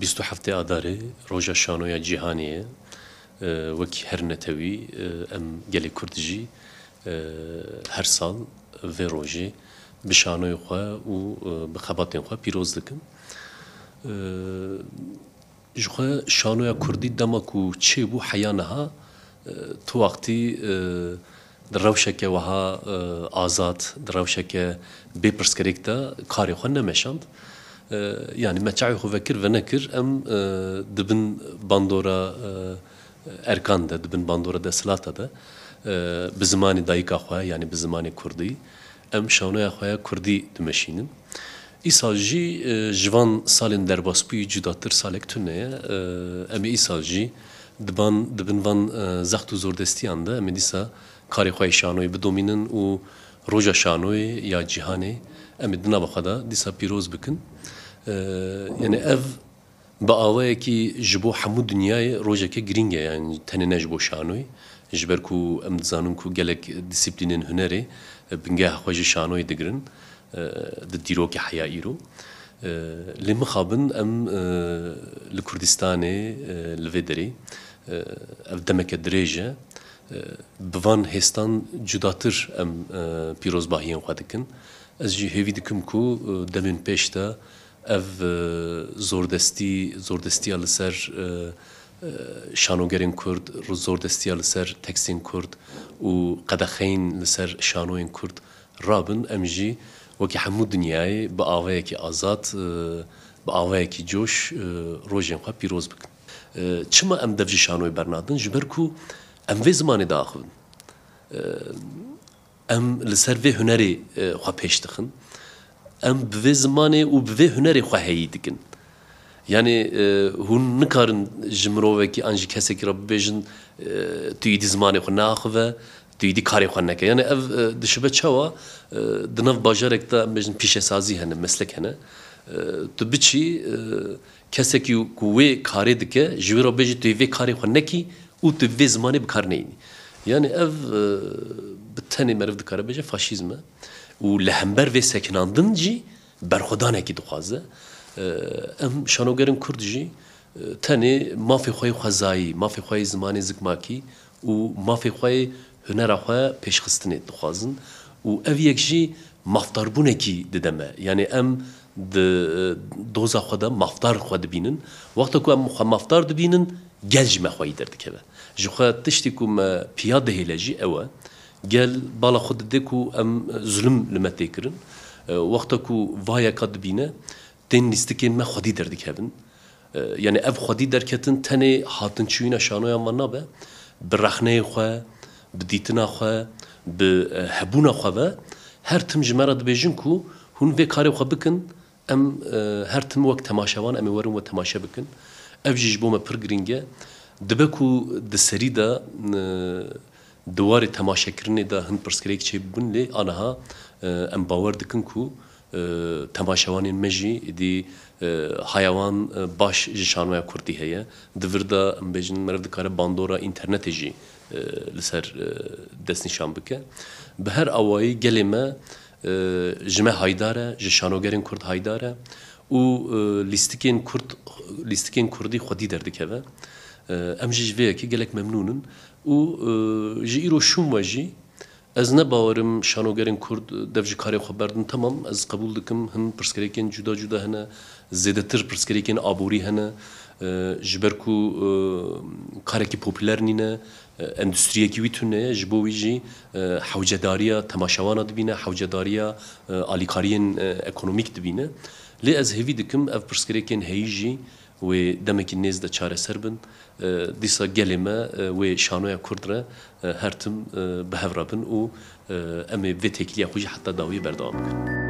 27 ئادارێ ڕۆژە شانۆیە جیهانەیە وەک هەر نەتەوی ئەم گەلی کوردژی هەر ساڵ vê rojê bi şanoyê xwe û bi xebatên xwe pîroz dikim. Ji xwe şanoya Kurdî dema ku çêbû heya niha tu wextî di rewşeke weha azad, di rewşeke bêpirskerek de karê xwe nemeşand. Ee, yani meça'yı huvekir ve nekir em e, dibin bandora e, erkan da dibin bandora da silata da e, bi zimanê dayîka xwe yani bi zimanê kurdî em şawneya xwe ya kurdî dimeşînin jivan salin ji van salên derbasbûyî salek tune em ê îsal jî van zext û zordestiyan de em ê dîsa karê xwe yê şanoyê roja şanoyê ya cihane. em ê di nava xwe da ee, yani ev بە ئاوەیەکی ji بۆ هەموو دنیای ڕۆژەکە گرنگە یان تەنێنەش بۆ شانۆی ژبەر و ئەم دزانم و gelek دیسیپلینên hunerê e, bingeha xwe ji şanoyê digirin e, di dîrokê heya îro e, lê mixabin em li Kurdistanê li vê ev demeke dirêj e Hestan van hêstan cudatir em pîrozbahiyên xwe dikin ez jî dikim ku demên pêş de ev zordestî zordestiya e, e, li ser şanogerên Kurd, zordestiya li ser tekstên Kurd û qedexeyên li ser şanoyên Kurd rabin em jî wekî hemû dinyayê bi avayekî azad e, bi avayekî coş rojên xwe pîroz bikin. Çima em dev jî şanoyê bernadin ji ber ku em vê zimanê daxivin. Em li ser vê hunerê xwe pêş dixin. em bi vê zimanê û bi vê hunerê xwe heyî dikin yanî e, hûn nikarin ji mirovekî an ji kesekî re bibêjin e, tu yîdî zimanê xwe naxive tu yîdî karê xwe neke yanî ev e, dişibe çawa di nav bajarek de em bêjin pîşesazî hene meslek hene tu biçî kesekî ku wê karê dike ji wê re bêjî tu vê karê xwe nekî û tu vê zimanê bikar neyînî yanî ev bi tenê meriv dikare bêje faşîzme و لهمبر وی سکناندن جی برخودانه کی دخوازه ام شانوگرن کرد جی تنه مافی خوی خزایی مافی خوی زمان زکماکی و مافی خوی هنر خوی پیشخستنه دخوازن و او یک جی mafdarbûne ki dideme. Yani em di doza xwe de mafdar xwe dibînin. Wexta ku em xwe mafdar dibînin, gel ji me xwe yî derdikeve. Ji xwe tiştî ku گل بالا خود دکو ام ظلم لمت کردن وقتا کو وای کد بینه تن نیست که ما خودی در دکهبن یعنی اب خودی در کتن تنه هاتن چوینا شانویا من نبه برخنه خواه بدیتنا خواه به هبونا خواه هر تم جمرا دبیجن کو هون وی کاری خواه بکن ام هر تم وقت تماشاوان ام ورم و تماشا بکن اف جیج بوم پرگرینگه دبکو دسری دا دوارê temaşekirinê de hin pirsgirêk çêbûn lê aniha em bawer dikin ku temaşevanên me jî dî hayawan baş ji şanmaya kurdî heye divir de em bêjin meriv dikare bandora înternetê jî li ser destnîşan bike bi her awayî gelê me ji me haydar e ji şanogerên kurd haydar e او لیستکین کورد لیستکین کوردی خودی دەردەکەوە ئەم ژیش vەیەکی gelek memnunun û ji îro şûm ve jî ez nebawerim şanogerên Kurd dev ji karê xwe berdin temam ez qebul dikim hin pirskerekên cuda cuda hene zêdetir pirskerekên aborî hene ji ber ku e, karekî popüler nîne e, endüstriyekî wî tune ji bo wî jî e, hewcedariya temaşewana dibîne hewcedariya alîkariyên ekonomîk dibîne lê ez hêvî dikim ev pirsgirêkên heyî jî wê demekî nêz de çareser bin dîsa gelê me wê şanoya kurd re her tim bihevra bin û em ê vê têkiliya xwe jî heta dawiyê berdewam bikin